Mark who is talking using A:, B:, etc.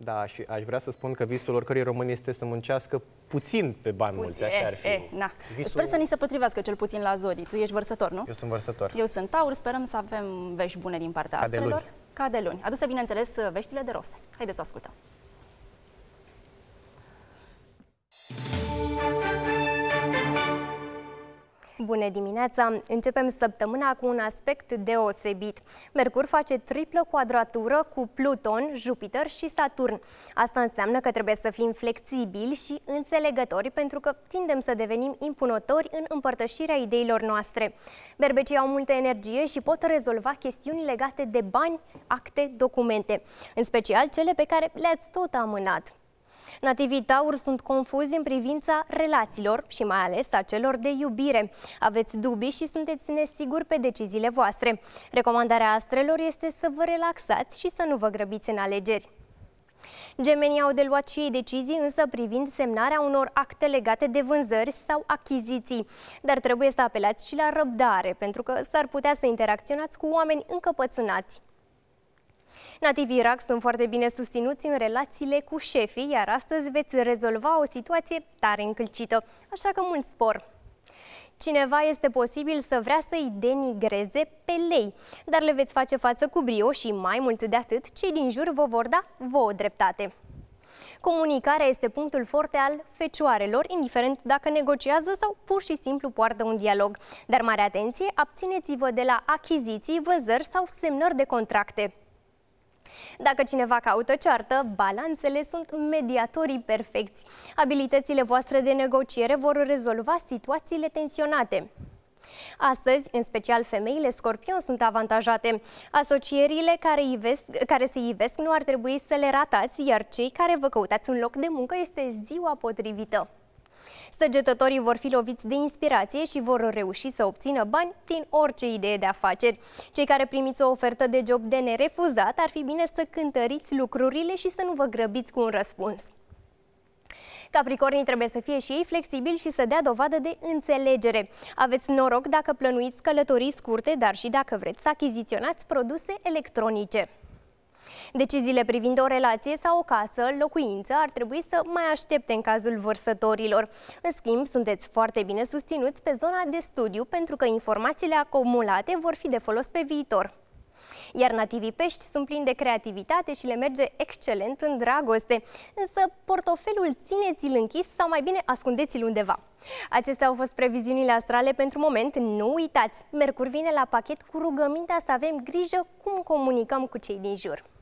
A: Da, și aș vrea să spun că visul oricărui român este să muncească puțin pe bani puțin, mulți, așa e, ar fi. E, eh, eh, na. Visul... Sper să ni se potrivească cel puțin la zodii. Tu ești vărsător, nu? Eu sunt vărsător. Eu sunt taur, sperăm să avem vești bune din partea Ca astrelor. De luni. Ca de luni. Aduse, bineînțeles, veștile de rose. Haideți să ascultăm. bună dimineața! Începem săptămâna cu un aspect deosebit. Mercur face triplă quadratură cu Pluton, Jupiter și Saturn. Asta înseamnă că trebuie să fim flexibili și înțelegători pentru că tindem să devenim impunători în împărtășirea ideilor noastre. Berbecii au multă energie și pot rezolva chestiuni legate de bani, acte, documente, în special cele pe care le-ați tot amânat. Nativii Taur sunt confuzi în privința relațiilor și mai ales a celor de iubire. Aveți dubii și sunteți nesiguri pe deciziile voastre. Recomandarea astrelor este să vă relaxați și să nu vă grăbiți în alegeri. Gemenii au de luat și ei decizii, însă privind semnarea unor acte legate de vânzări sau achiziții. Dar trebuie să apelați și la răbdare, pentru că s-ar putea să interacționați cu oameni încăpățânați. Nativii Irak sunt foarte bine susținuți în relațiile cu șefii, iar astăzi veți rezolva o situație tare încălcită, așa că mult spor! Cineva este posibil să vrea să-i denigreze pe lei, dar le veți face față cu brio și mai mult de atât, cei din jur vă vor da vouă dreptate. Comunicarea este punctul forte al fecioarelor, indiferent dacă negociază sau pur și simplu poartă un dialog. Dar mare atenție, abțineți-vă de la achiziții, vânzări sau semnări de contracte. Dacă cineva caută ceartă, balanțele sunt mediatorii perfecți. Abilitățile voastre de negociere vor rezolva situațiile tensionate. Astăzi, în special femeile scorpion sunt avantajate. Asocierile care, ivesc, care se ivesc nu ar trebui să le ratați, iar cei care vă căutați un loc de muncă este ziua potrivită. Săgetătorii vor fi loviți de inspirație și vor reuși să obțină bani din orice idee de afaceri. Cei care primiți o ofertă de job de nerefuzat ar fi bine să cântăriți lucrurile și să nu vă grăbiți cu un răspuns. Capricornii trebuie să fie și ei flexibili și să dea dovadă de înțelegere. Aveți noroc dacă plănuiți călătorii scurte, dar și dacă vreți să achiziționați produse electronice. Deciziile privind o relație sau o casă, locuință, ar trebui să mai aștepte în cazul vărsătorilor. În schimb, sunteți foarte bine susținuți pe zona de studiu pentru că informațiile acumulate vor fi de folos pe viitor. Iar nativii pești sunt plini de creativitate și le merge excelent în dragoste. Însă portofelul țineți-l închis sau mai bine ascundeți-l undeva. Acestea au fost previziunile astrale pentru moment. Nu uitați, Mercur vine la pachet cu rugămintea să avem grijă cum comunicăm cu cei din jur.